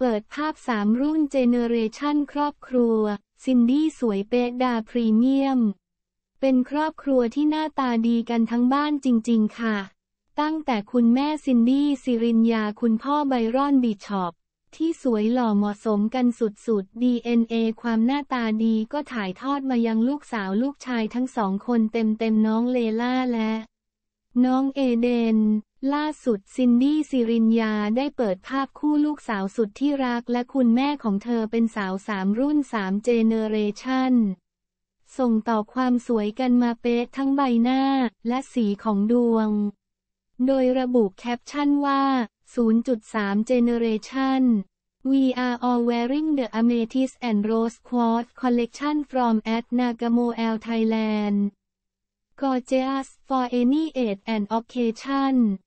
เปิดภาพสามรุ่นเจเนเรชันครอบครัว ซินดี้สวยเป๊ะดา พรีเมียม เป็นครอบครัวที่หน้าตาดีกันทั้งบ้านจริง ๆ ค่ะ ตั้งแต่คุณแม่ซินดี้ซิรินยาคุณพ่อไบรอนบีชอปที่สวยหล่อเหมาะสมกันสุด ๆ DNA ความหน้าตาดีก็ถ่ายทอดมายังลูกสาวลูกชายทั้งสองคนเต็ม ๆ น้องเลล่าและน้องเอเดน ล่าสุดซินดี้ซิรินยาได้เปิดภาพคู่ลูกสาวสุดที่รักและคุณแม่ของเธอเป็นสาวสามรุ่นสามเจเนเรชันส่งต่อความสวยกันมาเป๊ะทั้งใบหน้า และสีของดวง โดยระบุแคปชั่นว่า 0.3 Generation We are all wearing the amethyst and rose quartz collection from at Nagamo L Thailand Gorgeous for any age and occasion